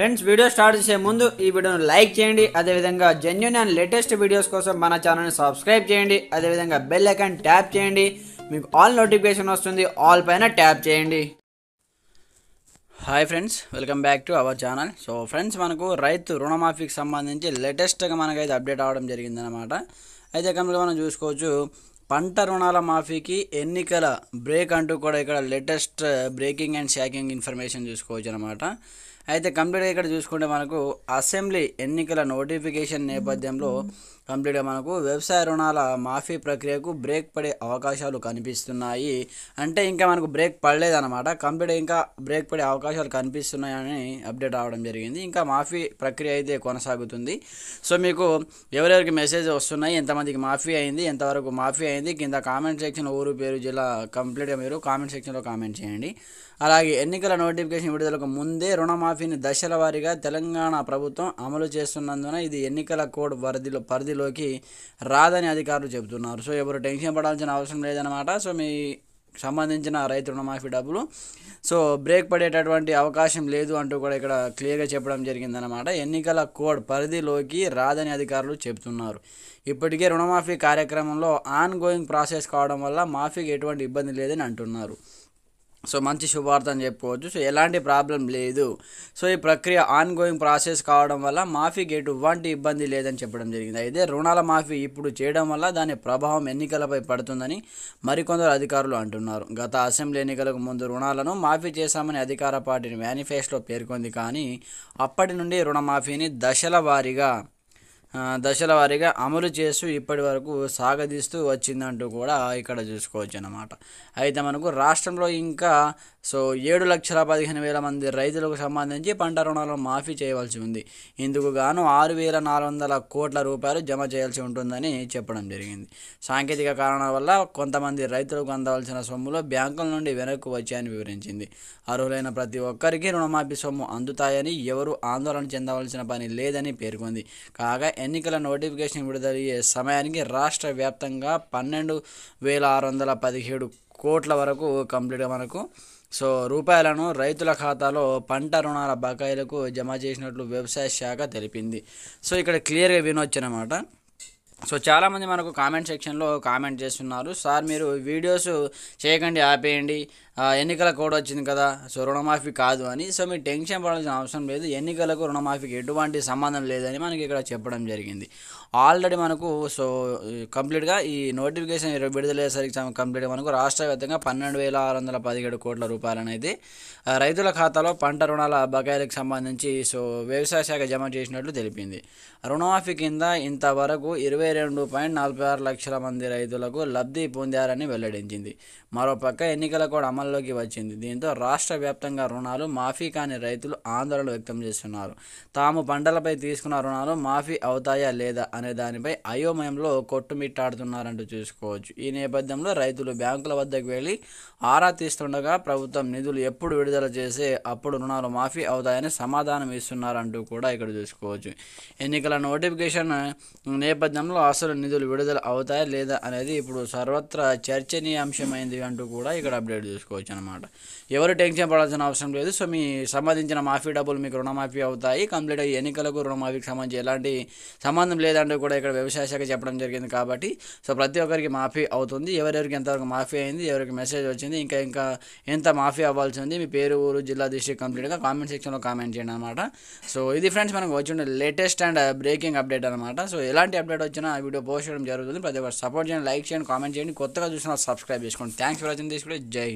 friends video start చేసే ముందు ఈ వీడియోను లైక్ చేయండి అదేవిధంగా జెన్యున్ అండ్ లేటెస్ట్ వీడియోస్ కోసం మన ఛానల్ని సబ్స్క్రైబ్ చేయండి అదేవిధంగా బెల్ ఐకాన్ ట్యాప్ చేయండి మీకు ఆల్ నోటిఫికేషన్ వస్తుంది ఆల్ పైన ట్యాప్ చేయండి hi friends welcome back to our channel so friends మనకు రైతు రుణమాఫీకి సంబంధించి లేటెస్ట్గా మనకైతే అప్డేట్ అవ్వడం జరిగిందనమాట అయితే కనుక మనం చూసుకోవచ్చు పంట రుణాల మాఫీకి ఎన్నికల బ్రేక్ అంటూ కూడా ఇక్కడ latest breaking and shocking information చూసుకోవచ్చు అనమాట అయితే కంప్లీట్గా ఇక్కడ చూసుకుంటే మనకు అసెంబ్లీ ఎన్నికల నోటిఫికేషన్ నేపథ్యంలో కంప్లీట్గా మనకు వ్యవసాయ రుణాల మాఫీ ప్రక్రియకు బ్రేక్ పడే అవకాశాలు కనిపిస్తున్నాయి అంటే ఇంకా మనకు బ్రేక్ పడలేదన్నమాట కంప్లీట్ ఇంకా బ్రేక్ పడే అవకాశాలు కనిపిస్తున్నాయని అప్డేట్ అవడం జరిగింది ఇంకా మాఫీ ప్రక్రియ అయితే కొనసాగుతుంది సో మీకు ఎవరెవరికి మెసేజ్ వస్తున్నాయి ఎంతమందికి మాఫీ అయింది ఎంతవరకు మాఫీ అయింది కింద కామెంట్ సెక్షన్ ఊరు పేరు జిల్లా కంప్లీట్గా మీరు కామెంట్ సెక్షన్లో కామెంట్ చేయండి అలాగే ఎన్నికల నోటిఫికేషన్ విడుదలకు ముందే రుణమాఫీ మాఫీని దశల వారీగా తెలంగాణ ప్రభుత్వం అమలు చేస్తున్నందున ఇది ఎన్నికల కోడ్ పరిధిలో పరిధిలోకి రాదని అధికారులు చెబుతున్నారు సో ఎవరు టెన్షన్ పడాల్సిన అవసరం లేదనమాట సో మీ సంబంధించిన రైతు రుణమాఫీ డబ్బులు సో బ్రేక్ పడేటటువంటి అవకాశం లేదు అంటూ కూడా ఇక్కడ క్లియర్గా చెప్పడం జరిగిందనమాట ఎన్నికల కోడ్ పరిధిలోకి రాదని అధికారులు చెబుతున్నారు ఇప్పటికే రుణమాఫీ కార్యక్రమంలో ఆన్ గోయింగ్ ప్రాసెస్ కావడం వల్ల మాఫీకి ఎటువంటి ఇబ్బంది లేదని అంటున్నారు సో మంచి శుభార్త అని చెప్పుకోవచ్చు సో ఎలాంటి ప్రాబ్లం లేదు సో ఈ ప్రక్రియ ఆన్గోయింగ్ ప్రాసెస్ కావడం వల్ల మాఫీకి ఎటువంటి ఇబ్బంది లేదని చెప్పడం జరిగింది అయితే రుణాల మాఫీ ఇప్పుడు చేయడం వల్ల దాని ప్రభావం ఎన్నికలపై పడుతుందని మరికొందరు అధికారులు అంటున్నారు గత అసెంబ్లీ ఎన్నికలకు ముందు రుణాలను మాఫీ చేశామని అధికార పార్టీ మేనిఫెస్టోలో పేర్కొంది కానీ అప్పటి నుండి రుణమాఫీని దశల వారీగా దశల వారీగా అమలు చేస్తూ ఇప్పటి వరకు సాగదీస్తూ వచ్చిందంటూ కూడా ఇక్కడ చూసుకోవచ్చు అన్నమాట అయితే మనకు రాష్ట్రంలో ఇంకా సో ఏడు లక్షల పదిహేను వేల మంది రైతులకు సంబంధించి పంట రుణాలను మాఫీ చేయవలసి ఉంది ఇందుకు గాను ఆరు వేల నాలుగు వందల కోట్ల రూపాయలు జమ చేయాల్సి ఉంటుందని చెప్పడం జరిగింది సాంకేతిక కారణాల వల్ల కొంతమంది రైతులకు అందవలసిన సొమ్ములో బ్యాంకుల నుండి వెనక్కు వచ్చాయని వివరించింది అర్హులైన ప్రతి ఒక్కరికి రుణమాఫీ సొమ్ము అందుతాయని ఎవరు ఆందోళన చెందవలసిన పని లేదని పేర్కొంది కాగా ఎన్నికల నోటిఫికేషన్ విడుదలయ్యే సమయానికి రాష్ట్ర వ్యాప్తంగా పన్నెండు వేల ఆరు వందల పదిహేడు కోట్ల వరకు కంప్లీట్గా మనకు సో రూపాయలను రైతుల ఖాతాలో పంట రుణాల బకాయిలకు జమ చేసినట్లు వ్యవసాయ శాఖ తెలిపింది సో ఇక్కడ క్లియర్గా వినొచ్చనమాట సో చాలామంది మనకు కామెంట్ సెక్షన్లో కామెంట్ చేస్తున్నారు సార్ మీరు వీడియోస్ చేయకండి ఆపేయండి ఎన్నికల కోడ్ వచ్చింది కదా సో రుణమాఫీ కాదు అని సో మీరు టెన్షన్ పడాల్సిన అవసరం లేదు ఎన్నికలకు రుణమాఫీకి ఎటువంటి సంబంధం లేదని మనకి ఇక్కడ చెప్పడం జరిగింది ఆల్రెడీ మనకు సో కంప్లీట్గా ఈ నోటిఫికేషన్ విడుదలయ్యేసరికి కంప్లీట్గా మనకు రాష్ట్ర వ్యాప్తంగా పన్నెండు వేల ఆరు వందల పదిహేడు కోట్ల రూపాయలనైతే రైతుల ఖాతాలో పంట రుణాల బకాయిలకు సంబంధించి సో వ్యవసాయ శాఖ జమ చేసినట్లు తెలిపింది రుణమాఫీ కింద ఇంతవరకు ఇరవై రెండు పాయింట్ నలభై ఆరు లక్షల మంది రైతులకు లబ్ధి పొందారని వెల్లడించింది మరోపక్క ఎన్నికల కూడా అమలు అమల్లోకి వచ్చింది దీంతో రాష్ట్ర వ్యాప్తంగా రుణాలు మాఫీ కాని రైతులు ఆందోళన వ్యక్తం చేస్తున్నారు తాము పంటలపై తీసుకున్న రుణాలు మాఫీ అవుతాయా లేదా అనే దానిపై అయోమయంలో కొట్టుమిట్టాడుతున్నారంటూ చూసుకోవచ్చు ఈ నేపథ్యంలో రైతులు బ్యాంకుల వద్దకు వెళ్ళి ఆరా తీస్తుండగా ప్రభుత్వం నిధులు ఎప్పుడు విడుదల చేసే అప్పుడు రుణాలు మాఫీ అవుతాయని సమాధానం ఇస్తున్నారంటూ కూడా ఇక్కడ చూసుకోవచ్చు ఎన్నికల నోటిఫికేషన్ నేపథ్యంలో అసలు నిధులు విడుదల అవుతాయా లేదా అనేది ఇప్పుడు సర్వత్రా చర్చనీయాంశమైంది అంటూ కూడా ఇక్కడ అప్డేట్ చూసుకోవచ్చు చేసుకోవచ్చు అనమాట ఎవరు టెన్షన్ పడాల్సిన అవసరం లేదు సో మీ సంబంధించిన మాఫీ డబ్బులు మీకు రుణమాఫీ అవుతాయి కంప్లీట్ అయ్యి ఎన్నికలకు రుణమాఫీకి సంబంధించి ఎలాంటి సంబంధం లేదంటే కూడా ఇక్కడ వ్యవసాయ శాఖ చెప్పడం జరిగింది కాబట్టి సో ప్రతి ఒక్కరికి మాఫీ అవుతుంది ఎవరెవరికి ఎంతవరకు మాఫీ అయింది ఎవరికి మెసేజ్ వచ్చింది ఇంకా ఇంకా ఎంత మాఫీ అవ్వాల్సి ఉంది మీ పేరు ఊరు జిల్లా డిస్ట్రిక్ట్ కంప్లీట్గా కామెంట్ సెక్షన్లో కామెంట్ చేయండి అనమాట సో ఇది ఫ్రెండ్స్ మనకు వచ్చిన లేటెస్ట్ అండ్ బ్రేకింగ్ అప్డేట్ అనమాట సో ఎలాంటి అప్డేట్ వచ్చినా ఆ వీడియో పోస్ట్ చేయడం జరుగుతుంది ప్రతి ఒక్కరు సపోర్ట్ చేయండి లైక్ చేయండి కామెంట్ చేయండి కొత్తగా చూసిన సబ్స్క్రైబ్ చేసుకోండి థ్యాంక్స్ ఫర్ వాచింగ్ తీసుకుంటే జై